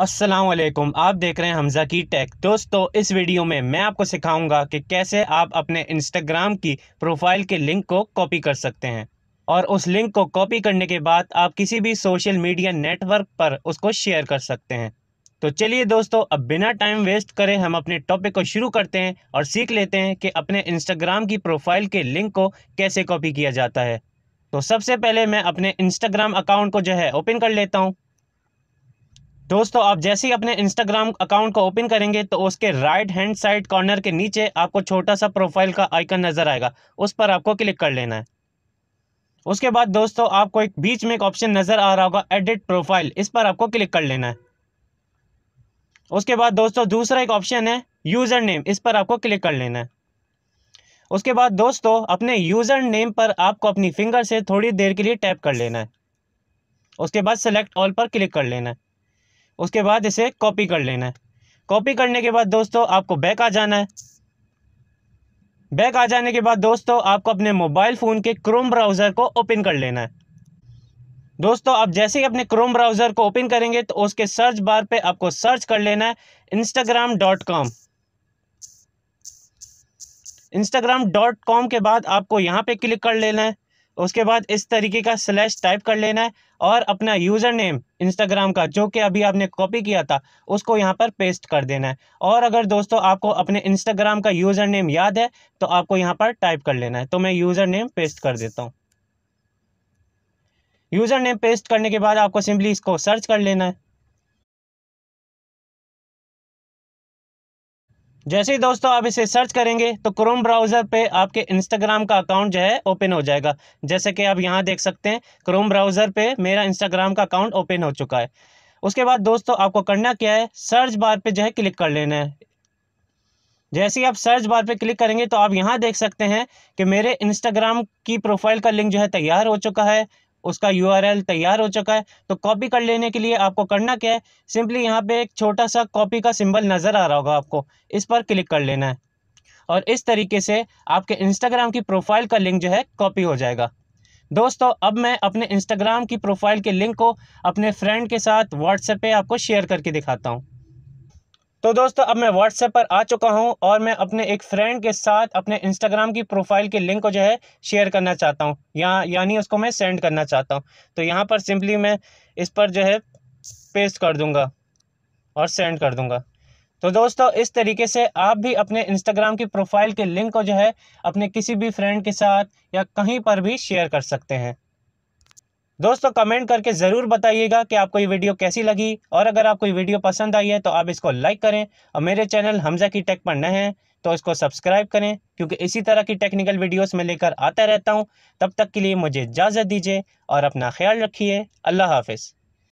असलम आप देख रहे हैं हमज़ा की टेक दोस्तों इस वीडियो में मैं आपको सिखाऊंगा कि कैसे आप अपने इंस्टाग्राम की प्रोफाइल के लिंक को कॉपी कर सकते हैं और उस लिंक को कॉपी करने के बाद आप किसी भी सोशल मीडिया नेटवर्क पर उसको शेयर कर सकते हैं तो चलिए दोस्तों अब बिना टाइम वेस्ट करें हम अपने टॉपिक को शुरू करते हैं और सीख लेते हैं कि अपने इंस्टाग्राम की प्रोफाइल के लिंक को कैसे कॉपी किया जाता है तो सबसे पहले मैं अपने इंस्टाग्राम अकाउंट को जो है ओपन कर लेता हूँ दोस्तों आप जैसे ही अपने इंस्टाग्राम अकाउंट को ओपन करेंगे तो उसके राइट हैंड साइड कॉर्नर के नीचे आपको छोटा सा प्रोफाइल का आइकन नज़र आएगा उस पर आपको क्लिक कर लेना है उसके बाद दोस्तों आपको एक बीच में एक ऑप्शन नज़र आ रहा होगा एडिट प्रोफाइल इस पर आपको क्लिक कर लेना है उसके बाद दोस्तों दूसरा एक ऑप्शन है यूज़र नेम इस पर आपको क्लिक कर लेना है उसके बाद दोस्तों अपने यूज़र नेम पर आपको अपनी फिंगर से थोड़ी देर के लिए टैप कर लेना है उसके बाद सेलेक्ट ऑल पर क्लिक कर लेना है उसके बाद इसे कॉपी कर लेना है कॉपी करने के बाद दोस्तों आपको बैक आ जाना है बैक आ जाने के बाद दोस्तों आपको अपने मोबाइल फ़ोन के क्रोम ब्राउज़र को ओपन कर लेना है दोस्तों आप जैसे ही अपने क्रोम ब्राउज़र को ओपन करेंगे तो उसके सर्च बार पे आपको सर्च कर लेना है Instagram dot com Instagram dot com के बाद आपको यहाँ पे क्लिक कर लेना है उसके बाद इस तरीके का स्लैश टाइप कर लेना है और अपना यूज़र नेम इंस्टाग्राम का जो कि अभी आपने कॉपी किया था उसको यहाँ पर पेस्ट कर देना है और अगर दोस्तों आपको अपने इंस्टाग्राम का यूज़र नेम याद है तो आपको यहाँ पर टाइप कर लेना है तो मैं यूज़र नेम पेस्ट कर देता हूँ यूज़र नेम पेस्ट करने के बाद आपको सिंपली इसको सर्च कर लेना है जैसे ही दोस्तों आप इसे सर्च करेंगे तो क्रोम ब्राउज़र पे आपके इंस्टाग्राम का अकाउंट जो है ओपन हो जाएगा जैसे कि आप यहाँ देख सकते हैं क्रोम ब्राउज़र पे मेरा इंस्टाग्राम का अकाउंट ओपन हो चुका है उसके बाद दोस्तों आपको करना क्या है सर्च बार पे जो है क्लिक कर लेना है जैसे ही आप सर्च बार पे क्लिक करेंगे तो आप यहाँ देख सकते हैं कि मेरे इंस्टाग्राम की प्रोफाइल का लिंक जो है तैयार हो चुका है उसका यू तैयार हो चुका है तो कॉपी कर लेने के लिए आपको करना क्या है सिंपली यहाँ पे एक छोटा सा कॉपी का सिंबल नज़र आ रहा होगा आपको इस पर क्लिक कर लेना है और इस तरीके से आपके इंस्टाग्राम की प्रोफाइल का लिंक जो है कॉपी हो जाएगा दोस्तों अब मैं अपने इंस्टाग्राम की प्रोफाइल के लिंक को अपने फ्रेंड के साथ व्हाट्सएप पर आपको शेयर करके दिखाता हूँ तो दोस्तों अब मैं व्हाट्सएप पर आ चुका हूँ और मैं अपने एक फ्रेंड के साथ अपने इंस्टाग्राम की प्रोफाइल के लिंक को जो है शेयर करना चाहता हूँ यहाँ यानी उसको मैं सेंड करना चाहता हूँ तो यहाँ पर सिंपली मैं इस पर जो है पेस्ट कर दूँगा और सेंड कर दूँगा तो दोस्तों इस तरीके से आप भी अपने इंस्टाग्राम की प्रोफाइल के लिंक को जो है अपने किसी भी फ्रेंड के साथ या कहीं पर भी शेयर कर सकते हैं दोस्तों कमेंट करके ज़रूर बताइएगा कि आपको ये वीडियो कैसी लगी और अगर आपको ये वीडियो पसंद आई है तो आप इसको लाइक करें और मेरे चैनल हमजा की टेक पर न है तो इसको सब्सक्राइब करें क्योंकि इसी तरह की टेक्निकल वीडियोस में लेकर आता रहता हूँ तब तक के लिए मुझे इजाज़त दीजिए और अपना ख्याल रखिए अल्लाह हाफिज़